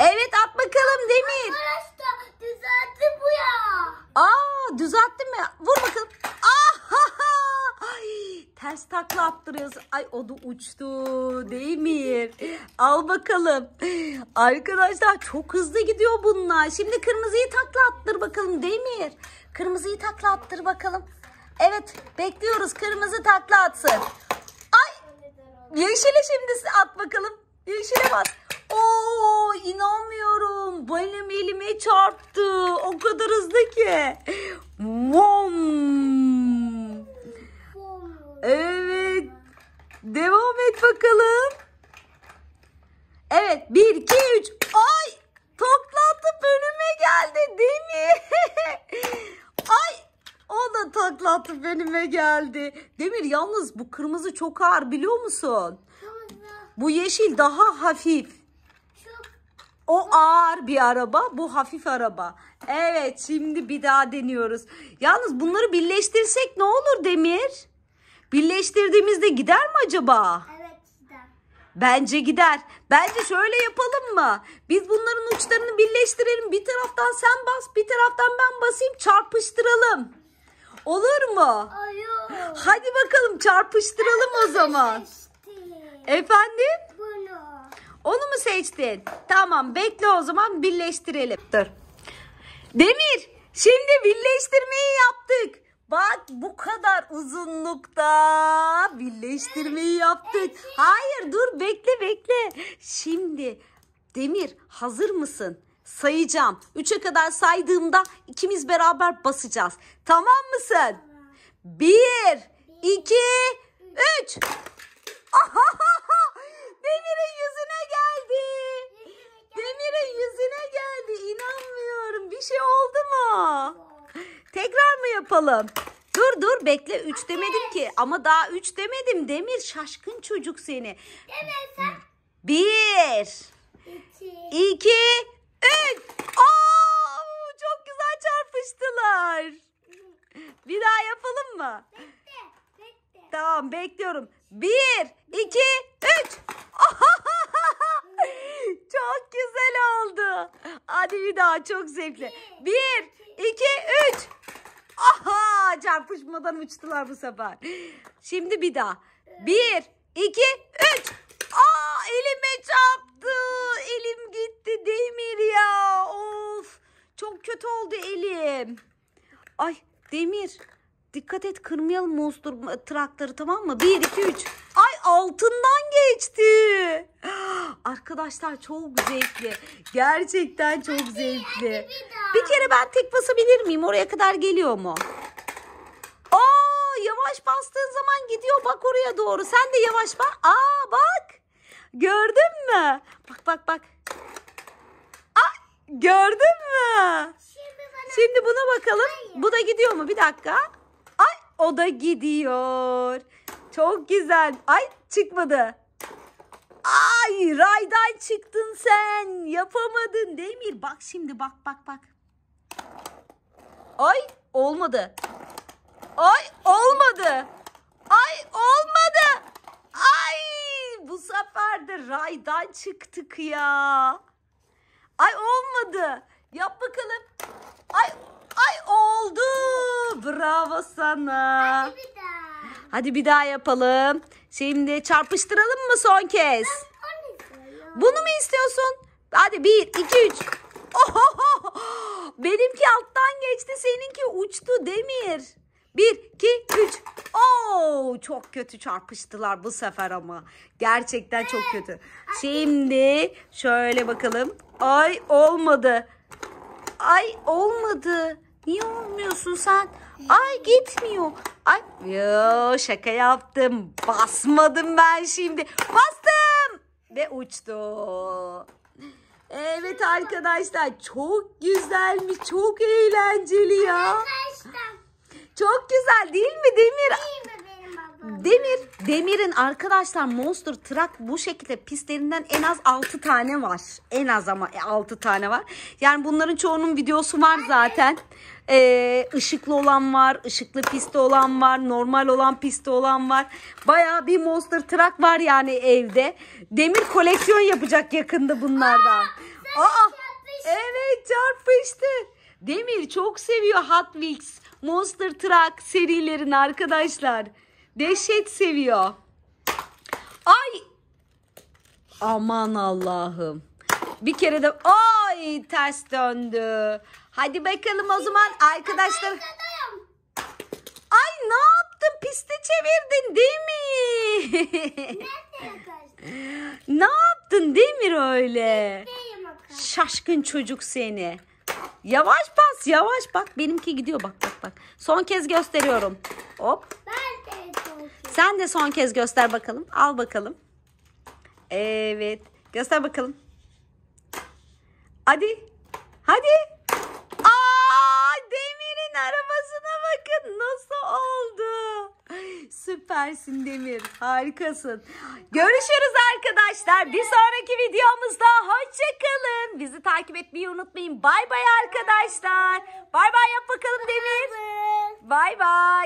Evet at bakalım Demir. Arkadaşlar düzeltti bu ya. Aa düzeltti mi? Vur bakalım. Aha! Ay, ters takla attırıyorsun. Ay o da uçtu. Demir. Al bakalım. Arkadaşlar çok hızlı gidiyor bunlar. Şimdi kırmızıyı takla attır bakalım Demir. Kırmızıyı takla attır bakalım. Evet bekliyoruz kırmızı takla atsın. Ay yeşile şimdi at bakalım. Yeşile şey bak, Oo inanmıyorum. Balem elime çarptı. O kadar hızlı ki. Mom. Evet. Devam et bakalım. Evet. bir iki üç. Ay. Taklattı bölüme geldi değil mi? Ay. O da taklattı bölüme geldi. Demir yalnız bu kırmızı çok ağır biliyor musun? Bu yeşil daha hafif. O ağır bir araba, bu hafif araba. Evet, şimdi bir daha deniyoruz. Yalnız bunları birleştirsek ne olur Demir? Birleştirdiğimizde gider mi acaba? Evet gider. Bence gider. Bence şöyle yapalım mı? Biz bunların uçlarını birleştirelim. Bir taraftan sen bas, bir taraftan ben basayım. Çarpıştıralım. Olur mu? Hayır. Hadi bakalım çarpıştıralım o zaman. Efendim? Bunu. Onu mu seçtin? Tamam bekle o zaman birleştirelim. Dur. Demir şimdi birleştirmeyi yaptık. Bak bu kadar uzunlukta birleştirmeyi yaptık. Hayır dur bekle bekle. Şimdi Demir hazır mısın? Sayacağım. üçe kadar saydığımda ikimiz beraber basacağız. Tamam mısın? 1, 2, üç. Aha! şey oldu mu? Tekrar mı yapalım? Dur dur bekle 3 demedim ki. Ama daha 3 demedim Demir. Şaşkın çocuk seni. Demesem. 1 2 3 çok güzel çarpıştılar. Bir daha yapalım mı? Bekle, bekle. Tamam bekliyorum. 1 2 3 Aha Hadi bir daha çok zevkli. Bir, iki, üç. Aha çarpışmadan uçtular bu sefer. Şimdi bir daha. Bir, iki, üç. Aa elime çarptı. Elim gitti Demir ya. Of çok kötü oldu elim. Ay Demir dikkat et kırmayalım monster ıı, traktörü tamam mı? Bir, iki, üç. Ay altından geçti. Arkadaşlar çok zevkli. Gerçekten çok zevkli. Bir kere ben tek basabilir miyim? Oraya kadar geliyor mu? Aa yavaş bastığın zaman gidiyor bak oraya doğru. Sen de yavaş bak. Aa bak. Gördün mü? Bak bak bak. Aa gördün mü? Şimdi buna bakalım. Bu da gidiyor mu? Bir dakika. Ay o da gidiyor. Çok güzel. Ay çıkmadı. Ay raydan çıktın sen. Yapamadın değil mi? Bak şimdi bak bak bak. Ay olmadı. Ay olmadı. Ay olmadı. Ay bu sefer de raydan çıktık ya. Ay olmadı. Yap bakalım. Ay ay oldu. Bravo sana. Hadi bir daha, Hadi bir daha yapalım. Şimdi çarpıştıralım mı son kez? Bunu mu istiyorsun? Hadi bir, iki, üç. Oho! Benimki alttan geçti, seninki uçtu Demir. Bir, iki, üç. Oo, çok kötü çarpıştılar bu sefer ama. Gerçekten çok kötü. Şimdi şöyle bakalım. Ay olmadı. Ay olmadı. Niye olmuyorsun sen? Ay gitmiyor. Ay yo, şaka yaptım. Basmadım ben şimdi. Bastım ve uçtu. Evet arkadaşlar çok güzelmiş. Çok eğlenceli ya. Çok güzel değil mi Demir? Demir, Demir'in arkadaşlar Monster Truck bu şekilde pistlerinden en az 6 tane var. En az ama 6 e, tane var. Yani bunların çoğunun videosu var zaten. Ee, ışıklı olan var, ışıklı pisti olan var, normal olan pisti olan var. Baya bir Monster Truck var yani evde. Demir koleksiyon yapacak yakında bunlardan. Aa, evet çarpıştı. Demir çok seviyor Hot Wheels, Monster Truck serilerini arkadaşlar. Dehşet seviyor. Ay. Aman Allah'ım. Bir kere de ay ters döndü. Hadi bakalım o zaman arkadaşlar. Ay ne yaptın? Piste çevirdin değil mi? ne yaptın Demir öyle? Şaşkın çocuk seni. Yavaş bas yavaş bak. Benimki gidiyor bak bak bak. Son kez gösteriyorum. Hop. Sen de son kez göster bakalım. Al bakalım. Evet. Göster bakalım. Hadi. Hadi. Aa, Demir'in arabasına bakın nasıl oldu. Süpersin Demir. Harikasın. Görüşürüz arkadaşlar. Bir sonraki videomuzda hoşçakalın. Bizi takip etmeyi unutmayın. Bay bay arkadaşlar. Bay bay yap bakalım Demir. Bay bay.